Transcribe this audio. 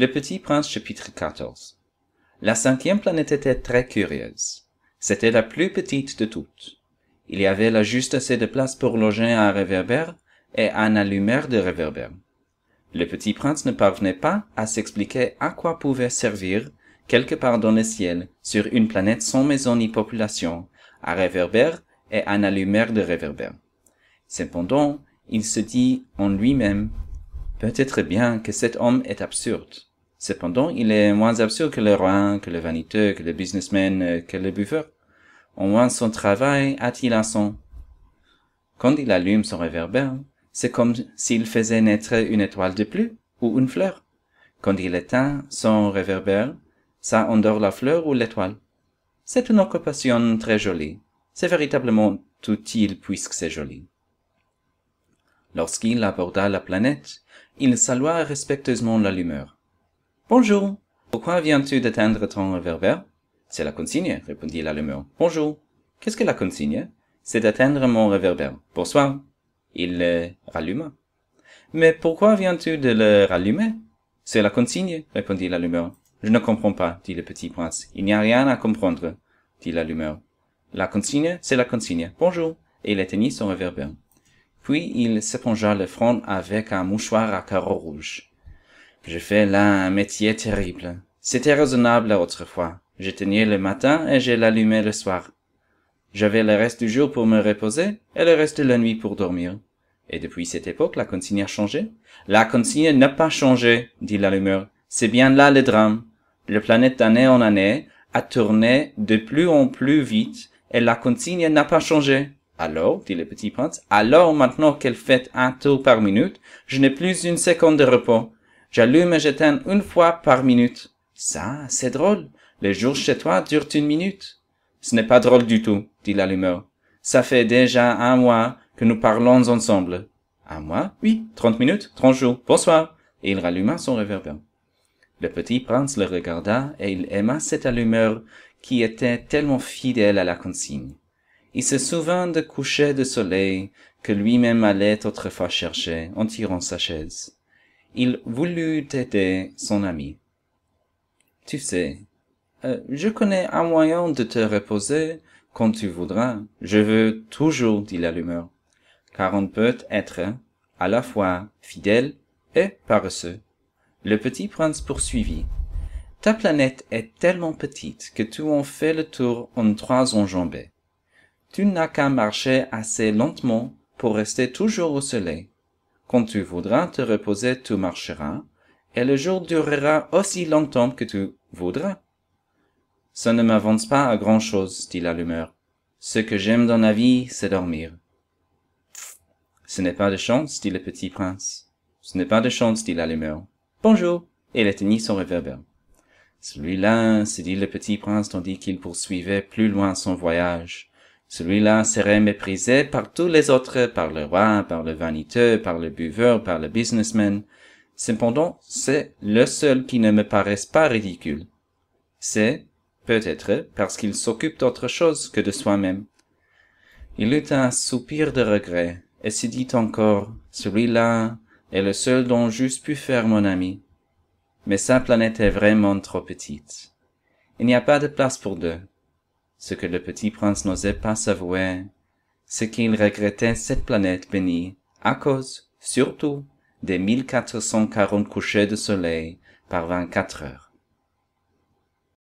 Le Petit Prince chapitre 14 La cinquième planète était très curieuse. C'était la plus petite de toutes. Il y avait là juste assez de place pour loger un réverbère et un allumeur de réverbère. Le Petit Prince ne parvenait pas à s'expliquer à quoi pouvait servir, quelque part dans le ciel, sur une planète sans maison ni population, un réverbère et un allumeur de réverbère. Cependant, il se dit en lui-même, peut-être bien que cet homme est absurde. Cependant, il est moins absurde que le roi, que le vaniteux, que le businessman, euh, que le buveur. Au moins son travail a-t-il un son. Quand il allume son réverbère, c'est comme s'il faisait naître une étoile de plus ou une fleur. Quand il éteint son réverbère, ça endort la fleur ou l'étoile. C'est une occupation très jolie. C'est véritablement tout utile puisque c'est joli. Lorsqu'il aborda la planète, il salua respectueusement l'allumeur. Bonjour. Pourquoi viens-tu d'éteindre ton réverbère C'est la consigne, répondit l'allumeur. « Bonjour. Qu'est-ce que la consigne C'est d'atteindre mon réverbère. Bonsoir. Il le ralluma. Mais pourquoi viens-tu de le rallumer C'est la consigne, répondit l'allumeur. Je ne comprends pas, dit le petit prince. Il n'y a rien à comprendre, dit l'allumeur. La consigne, c'est la consigne. Bonjour. Et il éteignit son réverbère. Puis il s'épongea le front avec un mouchoir à carreaux rouges je fais là un métier terrible. C'était raisonnable autrefois. Je tenais le matin et je l'allumais le soir. J'avais le reste du jour pour me reposer et le reste de la nuit pour dormir. Et depuis cette époque, la consigne a changé? La consigne n'a pas changé, dit l'allumeur. C'est bien là le drame. Le planète d'année en année a tourné de plus en plus vite et la consigne n'a pas changé. Alors, dit le petit prince, alors maintenant qu'elle fait un tour par minute, je n'ai plus une seconde de repos. J'allume et j'éteins une fois par minute. Ça, c'est drôle. Les jours chez toi durent une minute. Ce n'est pas drôle du tout, dit l'allumeur. Ça fait déjà un mois que nous parlons ensemble. Un mois? Oui, trente minutes, trente jours. Bonsoir. Et il ralluma son réverbère. Le petit prince le regarda et il aima cet allumeur qui était tellement fidèle à la consigne. Il se souvint de coucher de soleil que lui-même allait autrefois chercher en tirant sa chaise il voulut aider son ami tu sais euh, je connais un moyen de te reposer quand tu voudras je veux toujours dit la rumeur car on peut être à la fois fidèle et paresseux le petit prince poursuivit ta planète est tellement petite que tu en fais le tour en trois enjambées tu n'as qu'à marcher assez lentement pour rester toujours au soleil quand tu voudras te reposer, tu marcheras, et le jour durera aussi longtemps que tu voudras. Ça ne m'avance pas à grand chose, dit l'allumeur. Ce que j'aime dans la vie, c'est dormir. Ce n'est pas de chance, dit le petit prince. Ce n'est pas de chance, dit l'allumeur. Bonjour! Et il éteignit son réverbère. Celui-là, se dit le petit prince tandis qu'il poursuivait plus loin son voyage. Celui-là serait méprisé par tous les autres, par le roi, par le vaniteux, par le buveur, par le businessman. Cependant, c'est le seul qui ne me paraisse pas ridicule. C'est, peut-être, parce qu'il s'occupe d'autre chose que de soi-même. Il eut un soupir de regret, et se dit encore, celui-là est le seul dont j'eusse pu faire mon ami. Mais sa planète est vraiment trop petite. Il n'y a pas de place pour deux ce que le petit prince n'osait pas s'avouer c'est qu'il regrettait cette planète bénie à cause surtout des 1440 quatre couchers de soleil par 24 heures